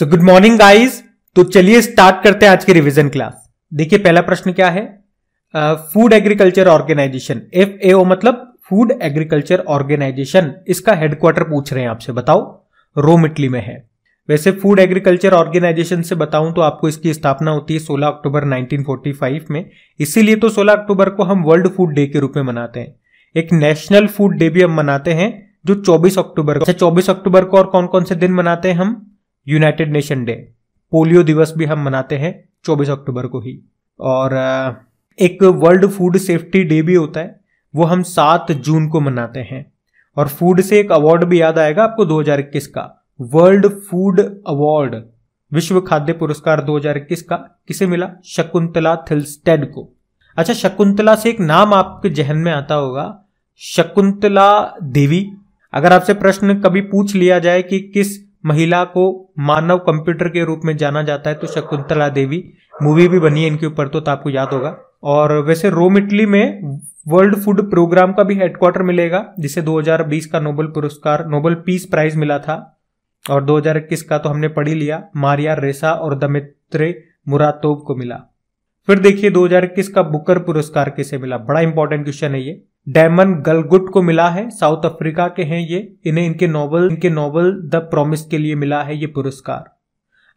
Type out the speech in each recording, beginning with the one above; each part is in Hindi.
सो गुड मॉर्निंग गाइस तो चलिए स्टार्ट करते हैं आज के रिवीजन क्लास देखिए पहला प्रश्न क्या है food agriculture organisation F AO मतलब फूड एग्रीकल्चर ऑर्गेनाइजेशन इसका हेडक्वार्टर पूछ रहे हैं आपसे बताओ रोम इटली में है वैसे फूड एग्रीकल्चर ऑर्गेनाइजेशन से बताऊं तो आपको इसकी स्थापना होती है 16 अक्टूबर 1945 में इसीलिए तो 16 अक्टूबर को हम वर्ल्ड फूड डे के रूप में मनाते हैं एक नेशनल फूड डे भी हम मनाते हैं जो 24 अक्टूबर को अच्छा, चौबीस 24 अक्टूबर को और कौन कौन से दिन मनाते हैं हम यूनाइटेड नेशन डे पोलियो दिवस भी हम मनाते हैं 24 अक्टूबर को ही और एक वर्ल्ड फूड सेफ्टी डे भी होता है वो हम 7 जून को मनाते हैं और फूड से एक अवार्ड भी याद आएगा आपको 2021 का वर्ल्ड फूड अवार्ड विश्व खाद्य पुरस्कार 2021 का किसे मिला शकुंतला थिलस्टेड को अच्छा शकुंतला से एक नाम आपके जहन में आता होगा शकुंतला देवी अगर आपसे प्रश्न कभी पूछ लिया जाए कि किस महिला को मानव कंप्यूटर के रूप में जाना जाता है तो शकुंतला देवी मूवी भी बनी है इनके ऊपर तो, तो आपको याद होगा और वैसे रोम इटली में वर्ल्ड फूड प्रोग्राम का भी हेडक्वार्टर मिलेगा जिसे 2020 का नोबेल पुरस्कार नोबेल पीस प्राइज मिला था और 2021 का तो हमने पढ़ी लिया मारिया रेसा और दमित्रे मुरातोव को मिला फिर देखिए 2021 का बुकर पुरस्कार किसे मिला बड़ा इंपॉर्टेंट क्वेश्चन है ये डैमन गलगुट को मिला है साउथ अफ्रीका के हैं ये इन्हें इनके नॉवल इनके नॉवल द प्रॉमिस के लिए मिला है ये पुरस्कार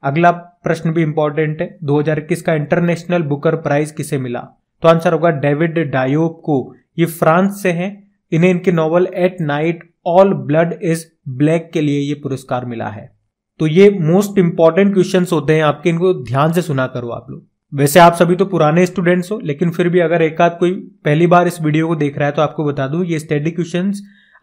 अगला प्रश्न भी इंपॉर्टेंट है 2021 का इंटरनेशनल बुकर प्राइज किसे मिला तो आंसर होगा डेविड डायोब को ये फ्रांस से हैं इन्हें इनके novel at night all blood is black के लिए ये पुरस्कार मिला है तो ये मोस्ट इंपॉर्टेंट क्वेश्चन होते हैं आपके इनको ध्यान से सुना करो आप लोग वैसे आप सभी तो पुराने स्टूडेंट्स हो लेकिन फिर भी अगर एक आध कोई पहली बार इस वीडियो को देख रहा है तो आपको बता दूं ये स्टेटिक क्वेश्चन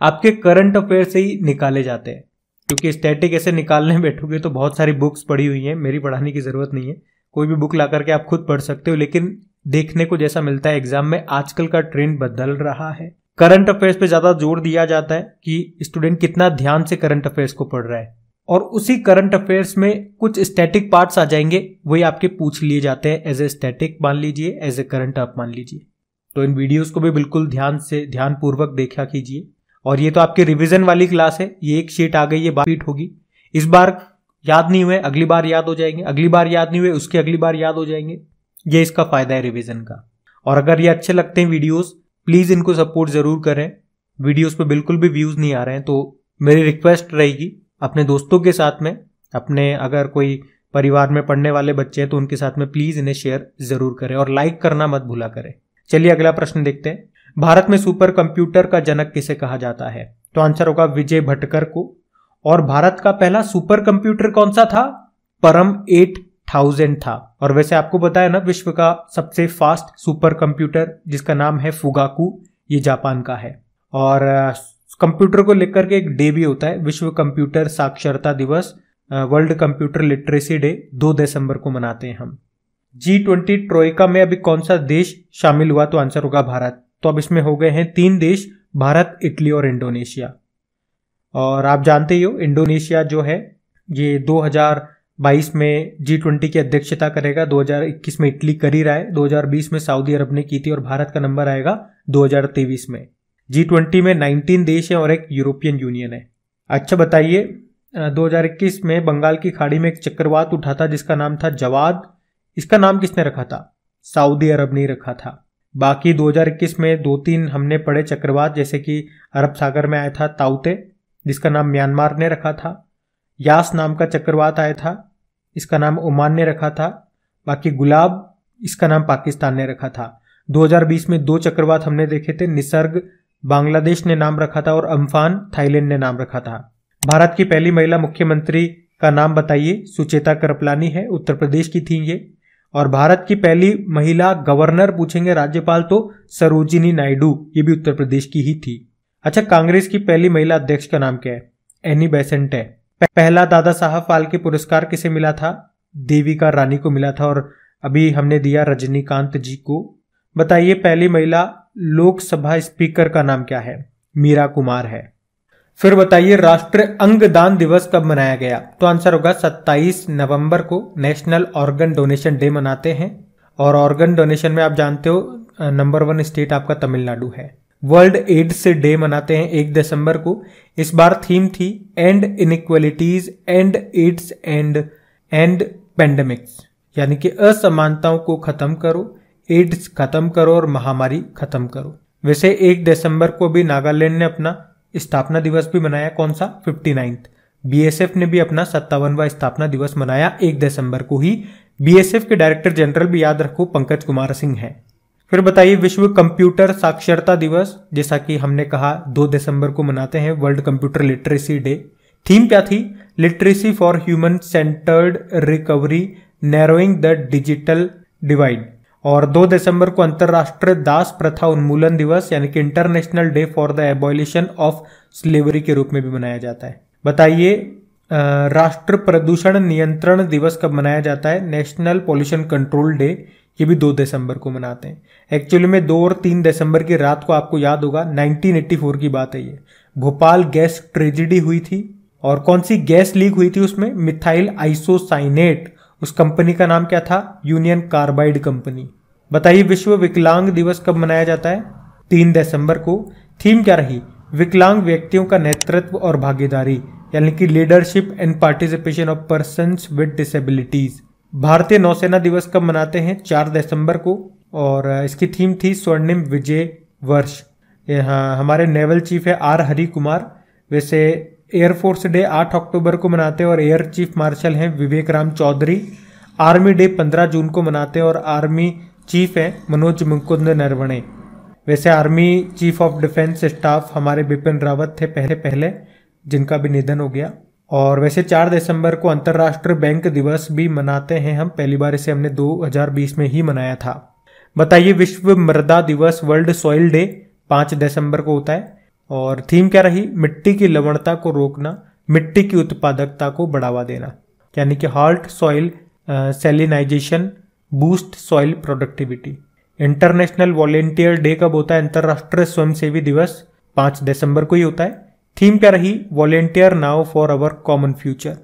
आपके करंट अफेयर से ही निकाले जाते हैं क्योंकि स्टैटिक ऐसे निकालने बैठोगे तो बहुत सारी बुक्स पढ़ी हुई हैं मेरी पढ़ाने की ज़रूरत नहीं है कोई भी बुक ला करके आप खुद पढ़ सकते हो लेकिन देखने को जैसा मिलता है एग्जाम में आजकल का ट्रेंड बदल रहा है करंट अफेयर्स पे ज़्यादा जोर दिया जाता है कि स्टूडेंट कितना ध्यान से करंट अफेयर्स को पढ़ रहा है और उसी करंट अफेयर्स में कुछ स्टैटिक पार्ट्स आ जाएंगे वही आपके पूछ लिए जाते हैं एज ए स्टैटिक मान लीजिए एज ए करंट आप मान लीजिए तो इन वीडियोस को भी बिल्कुल ध्यान से ध्यानपूर्वक देखा कीजिए और ये तो आपकी रिविजन वाली क्लास है ये एक शीट आ गई है बारह होगी इस बार याद नहीं हुए अगली बार याद हो जाएंगे अगली बार याद नहीं हुए उसके अगली बार याद हो जाएंगे ये इसका फायदा है रिविजन का और अगर ये अच्छे लगते हैं वीडियोज प्लीज़ इनको सपोर्ट ज़रूर करें वीडियोज पर बिल्कुल भी व्यूज़ नहीं आ रहे हैं तो मेरी रिक्वेस्ट रहेगी अपने दोस्तों के साथ में अपने अगर कोई परिवार में पढ़ने वाले बच्चे हैं तो उनके साथ में प्लीज इन्हें शेयर जरूर करें और लाइक करना मत भूला करें चलिए अगला प्रश्न देखते हैं भारत में सुपर कंप्यूटर का जनक किसे कहा जाता है तो आंसर होगा विजय भटकर को और भारत का पहला सुपर कंप्यूटर कौन सा था परम एट थाउजेंड था और वैसे आपको बताया ना विश्व का सबसे फास्ट सुपर कंप्यूटर जिसका नाम है फुगाकू ये जापान का है और कंप्यूटर को लेकर के एक डे भी होता है विश्व कंप्यूटर साक्षरता दिवस वर्ल्ड कंप्यूटर लिटरेसी डे दो दिसंबर को मनाते हैं हम जी ट्वेंटी ट्रोइका में अभी कौन सा देश शामिल हुआ तो आंसर होगा भारत तो अब इसमें हो गए हैं तीन देश भारत इटली और इंडोनेशिया और आप जानते ही हो इंडोनेशिया जो है ये 2022 में जी ट्वेंटी की अध्यक्षता करेगा 2021 में इटली कर ही रहा है 2020 में सऊदी अरब ने की थी और भारत का नंबर आएगा 2023 में जी ट्वेंटी में नाइनटीन देश है और एक यूरोपियन यूनियन है अच्छा बताइए 2021 में बंगाल की खाड़ी में एक चक्रवात उठा था जिसका नाम था जवाद इसका नाम किसने रखा था सऊदी अरब ने रखा था बाकी 2021 में दो तीन हमने पढ़े चक्रवात जैसे कि अरब सागर में आया था ताउते जिसका नाम म्यांमार ने रखा था यास नाम का चक्रवात आया था इसका नाम ओमान ने रखा था बाकी गुलाब इसका नाम पाकिस्तान ने रखा था 2020 में दो चक्रवात हमने देखे थे निसर्ग बांग्लादेश ने नाम रखा था और अम्फान थाईलैंड ने नाम रखा था भारत की पहली महिला मुख्यमंत्री का नाम बताइए सुचेता करपलानी है उत्तर प्रदेश की थी ये और भारत की पहली महिला गवर्नर पूछेंगे राज्यपाल तो सरोजिनी नायडू ये भी उत्तर प्रदेश की ही थी अच्छा कांग्रेस की पहली महिला अध्यक्ष का नाम क्या है एनी बेसेंट है पहला दादा साहब फाल्के पुरस्कार किसे मिला था देविका रानी को मिला था और अभी हमने दिया रजनीकांत जी को बताइए पहली महिला लोकसभा स्पीकर का नाम क्या है मीरा कुमार है फिर बताइए राष्ट्रीय अंगदान दिवस कब मनाया गया तो आंसर होगा 27 नवंबर को नेशनल ऑर्गन डोनेशन डे मनाते हैं और ऑर्गन डोनेशन में आप जानते हो नंबर वन स्टेट आपका तमिलनाडु है वर्ल्ड एड्स डे मनाते हैं एक दिसंबर को इस बार थीम थी end inequalities end AIDS and end pandemics यानी कि असमानताओं को खत्म करो एड्स खत्म करो और महामारी खत्म करो वैसे एक दिसंबर को भी नागालैंड ने अपना स्थापना दिवस भी मनाया कौन सा फिफ्टी नाइन्थ बीएसएफ ने भी अपना सत्तावनवा स्थापना दिवस मनाया एक दिसंबर को ही एफ के डायरेक्टर जनरल भी याद रखो पंकज कुमार सिंह है फिर बताइए विश्व कंप्यूटर साक्षरता दिवस जैसा कि हमने कहा दो दिसंबर को मनाते हैं world computer literacy day theme क्या थी literacy for human centred recovery narrowing the digital divide और 2 दिसंबर को अंतर्राष्ट्रीय दास प्रथा उन्मूलन दिवस यानी कि international day for the abolition of slavery के रूप में भी मनाया जाता है बताइए राष्ट्र प्रदूषण नियंत्रण दिवस कब मनाया जाता है नेशनल पॉल्यूशन कंट्रोल डे ये भी 2 दिसंबर को मनाते हैं एक्चुअली में 2 और 3 दिसंबर की रात को आपको याद होगा 1984 की बात है ये भोपाल गैस ट्रेजिडी हुई थी और कौन सी गैस लीक हुई थी उसमें मिथाइल आइसोसाइनेट उस कंपनी का नाम क्या था यूनियन कार्बाइड कंपनी बताइए विश्व विकलांग दिवस कब मनाया जाता है तीन दिसंबर को थीम क्या रही विकलांग व्यक्तियों का नेतृत्व और भागीदारी यानी कि leadership and participation of person with disabilities भारतीय नौसेना दिवस कब मनाते हैं चार दिसंबर को और इसकी थीम थी स्वर्णिम विजय वर्ष यहाँ हमारे नेवल चीफ है आर हरी कुमार वैसे एयरफोर्स डे 8 अक्टूबर को मनाते हैं और एयर चीफ मार्शल हैं विवेक राम चौधरी आर्मी डे 15 जून को मनाते हैं और आर्मी चीफ हैं मनोज मुकुंद नरवणे वैसे army chief of defence staff हमारे बिपिन रावत थे पहले पहले जिनका भी निधन हो गया और वैसे 4 दिसंबर को अंतर्राष्ट्रीय बैंक दिवस भी मनाते हैं हम पहली बार इसे हमने 2020 में ही मनाया था बताइए विश्व मृदा दिवस वर्ल्ड सॉइल डे 5 दिसंबर को होता है और थीम क्या रही मिट्टी की लवणता को रोकना मिट्टी की उत्पादकता को बढ़ावा देना यानी कि halt soil salinisation boost soil productivity international volunteer day कब होता है अंतर्राष्ट्रीय स्वयंसेवी दिवस पांच दिसंबर को ही होता है थीम क्या रही volunteer now for our common future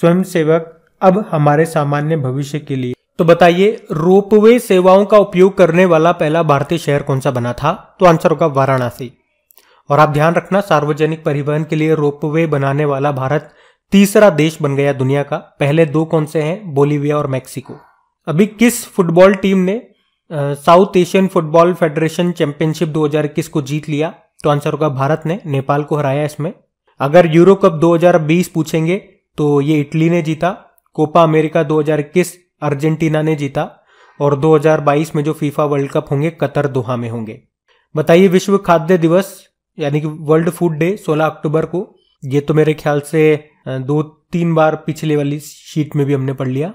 स्वयंसेवक अब हमारे सामान्य भविष्य के लिए तो बताइए रोपवे सेवाओं का उपयोग करने वाला पहला भारतीय शहर कौन सा बना था तो आंसर होगा वाराणसी और आप ध्यान रखना सार्वजनिक परिवहन के लिए रोपवे बनाने वाला भारत तीसरा देश बन गया दुनिया का पहले दो कौन से हैं बोलीविया और मैक्सिको अभी किस फुटबॉल टीम ने South Asian Football Federation Championship 2021 को जीत लिया तो आंसर होगा भारत ने नेपाल को हराया इसमें अगर यूरो कप 2020 पूछेंगे तो ये इटली ने जीता कोपा अमेरिका 2021 अर्जेंटीना ने जीता और 2022 में जो फीफा वर्ल्ड कप होंगे कतर दोहा में होंगे बताइए विश्व खाद्य दिवस यानी कि वर्ल्ड फूड डे 16 अक्टूबर को ये तो मेरे ख्याल से दो तीन बार पिछले वाली शीट में भी हमने पढ़ लिया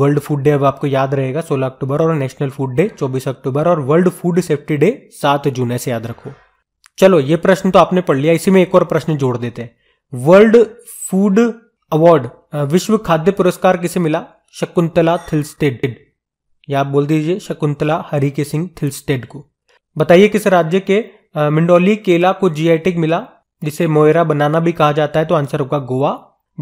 वर्ल्ड फूड डे अब आपको याद रहेगा 16 अक्टूबर और नेशनल फूड डे 24 अक्टूबर और वर्ल्ड फूड सेफ्टी डे 7 जून ऐसे याद रखो चलो ये प्रश्न तो आपने पढ़ लिया इसी में एक और प्रश्न जोड़ देते हैं वर्ल्ड फूड अवार्ड विश्व खाद्य पुरस्कार किसे मिला शकुंतला थिलस्टेड या आप बोल दीजिए शकुंतला के सिंह थिलस्टेड को बताइए किस राज्य के मिंडोली केला को जीआईटेक मिला जिसे मोयरा बनाना भी कहा जाता है तो आंसर होगा गोवा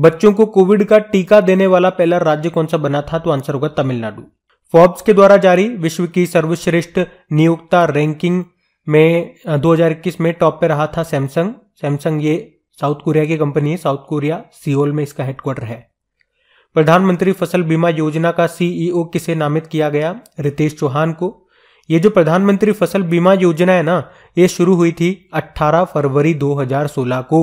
बच्चों को कोविड का टीका देने वाला पहला राज्य कौन सा बना था तो आंसर होगा तमिलनाडु फोर्ब्स के द्वारा जारी विश्व की सर्वश्रेष्ठ नियोक्ता रैंकिंग में 2021 में टॉप पे रहा था सैमसंग सैमसंग ये साउथ कोरिया की कंपनी है साउथ कोरिया सियोल में इसका हेडक्वार्टर है प्रधानमंत्री फसल बीमा योजना का सीईओ किसे नामित किया गया रितेश चौहान को ये जो प्रधानमंत्री फसल बीमा योजना है ना ये शुरू हुई थी 18 फरवरी 2016 को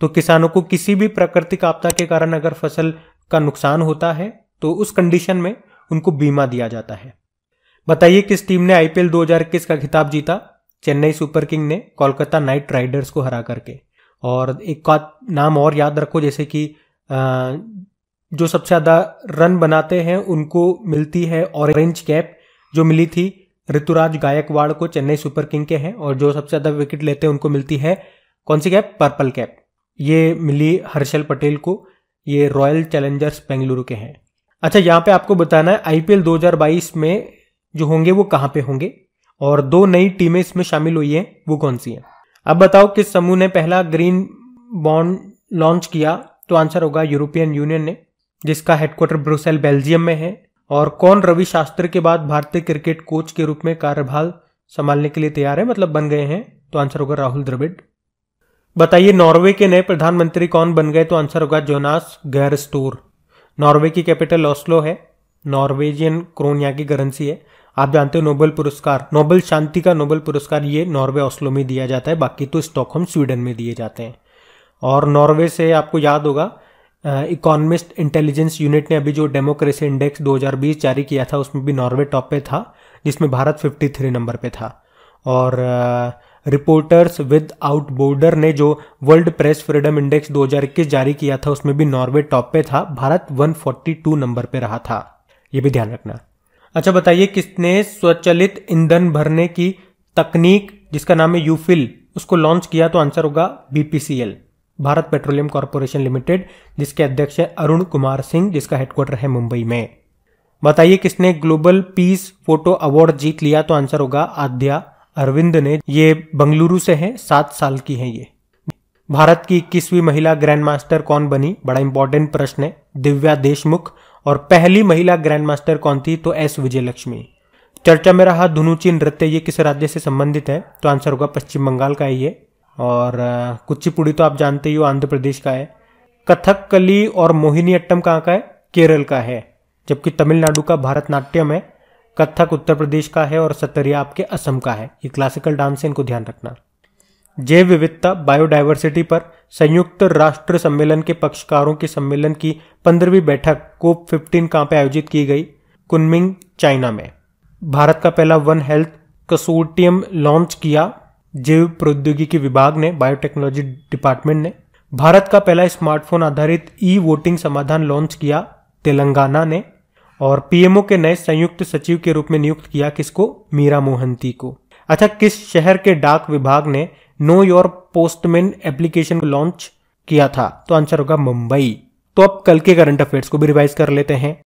तो किसानों को किसी भी प्राकृतिक आपदा के कारण अगर फसल का नुकसान होता है तो उस कंडीशन में उनको बीमा दिया जाता है बताइए किस टीम ने आईपीएल 2021 का खिताब जीता चेन्नई सुपर किंग ने कोलकाता नाइट राइडर्स को हरा करके और एक नाम और याद रखो जैसे कि जो सबसे ज़्यादा रन बनाते हैं उनको मिलती है ऑरेंज कैप जो मिली थी ऋतुराज गायकवाड़ को चेन्नई सुपर किंग के हैं और जो सबसे ज़्यादा विकेट लेते हैं उनको मिलती है कौन सी कैप पर्पल कैप ये मिली हर्षल पटेल को ये रॉयल चैलेंजर्स बेंगलुरु के हैं अच्छा यहाँ पे आपको बताना है आईपीएल 2022 में जो होंगे वो कहाँ पे होंगे और दो नई टीमें इसमें शामिल हुई हैं वो कौन सी हैं अब बताओ किस समूह ने पहला ग्रीन बॉन्ड लॉन्च किया तो आंसर होगा यूरोपियन यूनियन ने जिसका हेडक्वार्टर ब्रुसेल बेल्जियम में है और कौन रवि शास्त्री के बाद भारतीय क्रिकेट कोच के रूप में कार्यभार संभालने के लिए तैयार है मतलब बन गए हैं तो आंसर होगा राहुल द्रविड़ बताइए नॉर्वे के नए प्रधानमंत्री कौन बन गए तो आंसर होगा जोनास गैर स्टोर नॉर्वे की कैपिटल ऑस्लो है नॉर्वेजियन क्रोनिया की करेंसी है आप जानते हो नोबेल पुरस्कार नोबेल शांति का नोबेल पुरस्कार ये नॉर्वे ऑस्लो में दिया जाता है बाकी तो स्टॉकहोम स्वीडन में दिए जाते हैं और नॉर्वे से आपको याद होगा इकोनॉमिस्ट इंटेलिजेंस यूनिट ने अभी जो डेमोक्रेसी इंडेक्स 2020 जारी किया था उसमें भी नॉर्वे टॉप पे था जिसमें भारत 53 नंबर पे था और रिपोर्टर्स विद आउट बॉर्डर ने जो वर्ल्ड प्रेस फ्रीडम इंडेक्स 2021 जारी किया था उसमें भी नॉर्वे टॉप पे था भारत 142 नंबर पे रहा था ये भी ध्यान रखना अच्छा बताइए किसने स्वचलित ईंधन भरने की तकनीक जिसका नाम है यूफिल उसको लॉन्च किया तो आंसर होगा BPCL Bharat Petroleum Corporation Limited जिसके अध्यक्ष है अरुण कुमार सिंह जिसका हेडक्वार्टर है मुंबई में बताइए किसने ग्लोबल पीस फोटो अवार्ड जीत लिया तो आंसर होगा आद्या अरविंद ने ये बंगलुरु से है सात साल की है ये भारत की इक्कीसवीं महिला ग्रैंड मास्टर कौन बनी बड़ा इंपॉर्टेंट प्रश्न है दिव्या देशमुख और पहली महिला ग्रैंड मास्टर कौन थी तो एस विजयलक्ष्मी चर्चा में रहा धुनुची नृत्य ये किस राज्य से संबंधित है तो आंसर होगा पश्चिम बंगाल का है ये और कुचिपुड़ी तो आप जानते ही हो आंध्र प्रदेश का है कथक कली और मोहिनीअट्टम कहाँ का है केरल का है जबकि तमिलनाडु का भारतनाट्यम है कथक उत्तर प्रदेश का है और सतरिया आपके असम का है ये क्लासिकल डांस है इनको ध्यान रखना जैव विविधता बायोडाइवर्सिटी पर संयुक्त राष्ट्र सम्मेलन के पक्षकारों के सम्मेलन की पंद्रहवीं बैठक कोप फिफ्टीन कहाँ पे आयोजित की गई कुनमिंग चाइना में भारत का पहला वन हेल्थ कसोटियम लॉन्च किया जैव प्रौद्योगिकी विभाग ने बायोटेक्नोलॉजी डिपार्टमेंट ने भारत का पहला स्मार्टफोन आधारित ई वोटिंग समाधान लॉन्च किया तेलंगाना ने और पीएमओ के नए संयुक्त सचिव के रूप में नियुक्त किया किसको मीरा मोहंती को अच्छा किस शहर के डाक विभाग ने नो योर पोस्टमैन एप्लीकेशन को लॉन्च किया था तो आंसर होगा मुंबई तो अब कल के करंट अफेयर्स को भी रिवाइज कर लेते हैं